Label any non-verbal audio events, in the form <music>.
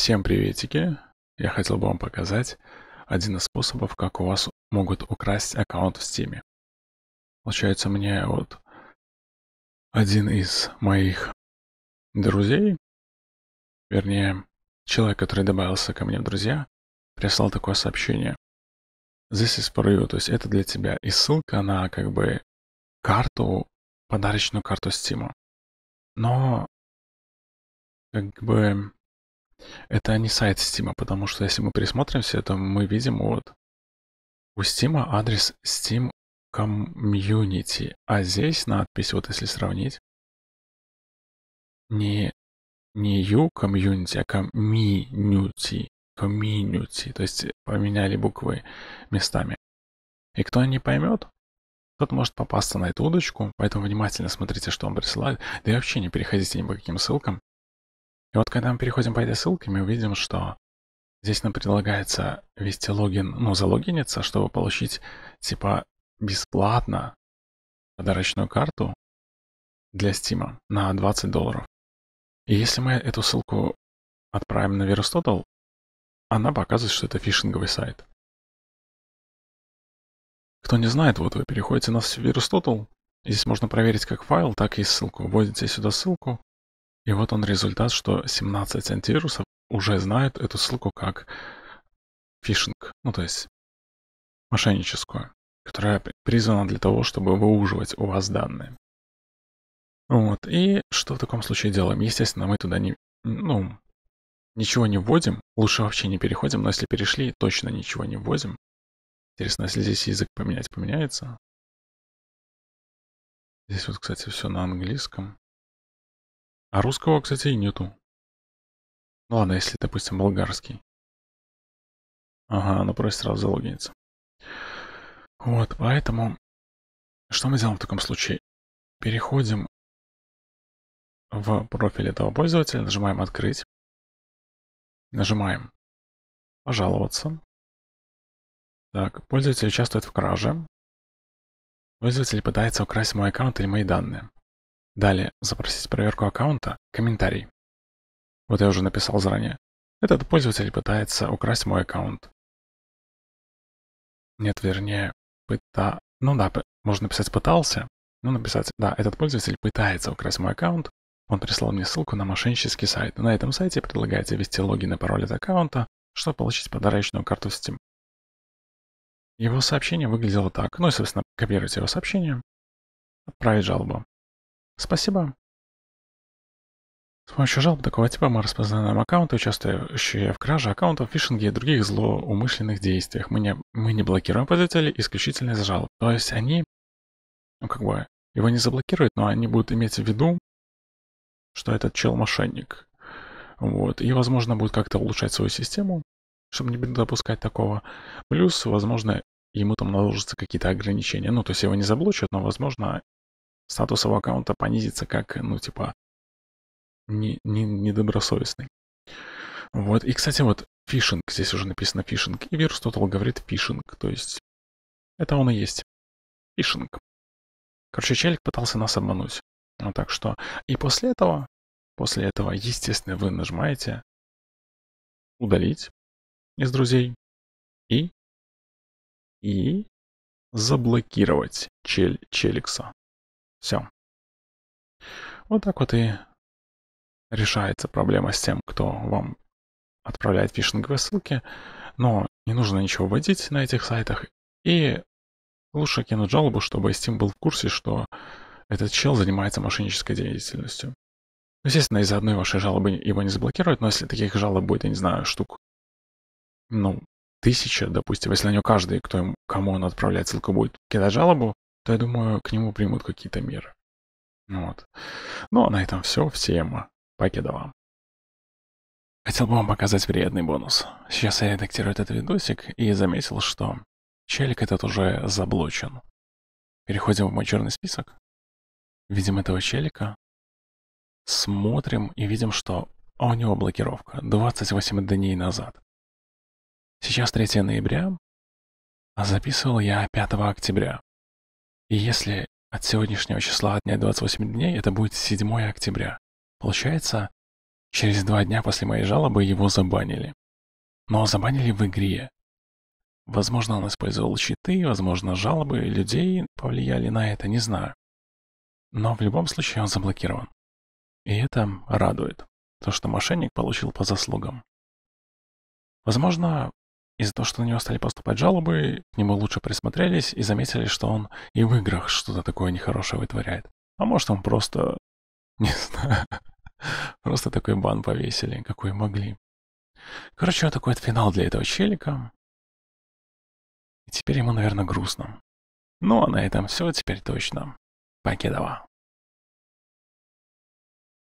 Всем приветики! Я хотел бы вам показать один из способов, как у вас могут украсть аккаунт в Steam. Получается, мне вот один из моих друзей, вернее, человек, который добавился ко мне в друзья, прислал такое сообщение. This is for you, то есть это для тебя. И ссылка на как бы карту, подарочную карту Steam. Но как бы это не сайт Steam, потому что если мы присмотримся, то мы видим вот у Steam адрес Steam Community, а здесь надпись, вот если сравнить, не, не U Community, а Community, Community, то есть поменяли буквы местами. И кто не поймет, тот может попасться на эту удочку, поэтому внимательно смотрите, что вам присылает, да и вообще не переходите ни по каким ссылкам, и вот когда мы переходим по этой ссылке, мы увидим, что здесь нам предлагается ввести логин, ну, залогиниться, чтобы получить типа бесплатно подарочную карту для Steam на 20 долларов. И если мы эту ссылку отправим на VirusTotal, она показывает, что это фишинговый сайт. Кто не знает, вот вы переходите на VirusTotal, здесь можно проверить как файл, так и ссылку. Вводите сюда ссылку, и вот он результат, что 17 антивирусов уже знают эту ссылку как фишинг, ну то есть мошенническую, которая призвана для того, чтобы выуживать у вас данные. Вот, и что в таком случае делаем? Естественно, мы туда не, ну, ничего не вводим, лучше вообще не переходим, но если перешли, точно ничего не вводим. Интересно, если здесь язык поменять, поменяется? Здесь вот, кстати, все на английском. А русского, кстати, и нету. Ну ладно, если, допустим, болгарский. Ага, она просит сразу залогиниться. Вот, поэтому... Что мы делаем в таком случае? Переходим в профиль этого пользователя, нажимаем «Открыть», нажимаем «Пожаловаться». Так, пользователь участвует в краже. Пользователь пытается украсть мой аккаунт или мои данные. Далее запросить проверку аккаунта, комментарий. Вот я уже написал заранее. Этот пользователь пытается украсть мой аккаунт. Нет, вернее, пыта... Ну да, можно написать «пытался», Ну написать «Да, этот пользователь пытается украсть мой аккаунт, он прислал мне ссылку на мошеннический сайт. На этом сайте предлагается ввести логин и пароль от аккаунта, чтобы получить подарочную карту в Steam. Его сообщение выглядело так. Ну и, собственно, копируйте его сообщение, отправить жалобу. Спасибо. С помощью жалоб такого типа мы распознаем аккаунты, участвующие в краже аккаунтов, фишинге и других злоумышленных действиях. Мы не, мы не блокируем пользователей исключительно из жалоб. То есть они, ну как бы, его не заблокируют, но они будут иметь в виду, что этот чел мошенник. Вот. И, возможно, будет как-то улучшать свою систему, чтобы не допускать такого. Плюс, возможно, ему там наложатся какие-то ограничения. Ну, то есть его не заблочат, но, возможно, статус его аккаунта понизится как, ну, типа, недобросовестный. Не, не вот, и, кстати, вот фишинг, здесь уже написано фишинг, и вирус Total говорит фишинг, то есть это он и есть. Фишинг. Короче, челик пытался нас обмануть. Ну, так что, и после этого, после этого, естественно, вы нажимаете удалить из друзей и, и заблокировать Чель челикса. Все. Вот так вот и решается проблема с тем, кто вам отправляет фишинговые ссылки, но не нужно ничего вводить на этих сайтах, и лучше кинуть жалобу, чтобы Steam был в курсе, что этот чел занимается мошеннической деятельностью. Ну, естественно, из-за одной вашей жалобы его не заблокируют, но если таких жалоб будет, я не знаю, штук, ну, тысяча, допустим, если на него каждый, кто, ему, кому он отправляет ссылку, будет кидать жалобу, то я думаю, к нему примут какие-то меры. Вот. Ну, а на этом все. Всем покеда вам. Хотел бы вам показать вредный бонус. Сейчас я редактирую этот видосик и заметил, что челик этот уже заблочен. Переходим в мой черный список. Видим этого челика. Смотрим и видим, что у него блокировка 28 дней назад. Сейчас 3 ноября, а записывал я 5 октября. И если от сегодняшнего числа отнять дня 28 дней, это будет 7 октября. Получается, через два дня после моей жалобы его забанили. Но забанили в игре. Возможно, он использовал щиты, возможно, жалобы людей повлияли на это, не знаю. Но в любом случае он заблокирован. И это радует, то, что мошенник получил по заслугам. Возможно, из-за того, что на него стали поступать жалобы, к нему лучше присмотрелись и заметили, что он и в играх что-то такое нехорошее вытворяет. А может, он просто... <laughs> Не знаю. Просто такой бан повесили, какой могли. Короче, вот такой вот финал для этого челика. И теперь ему, наверное, грустно. Ну, а на этом все теперь точно. Покедова.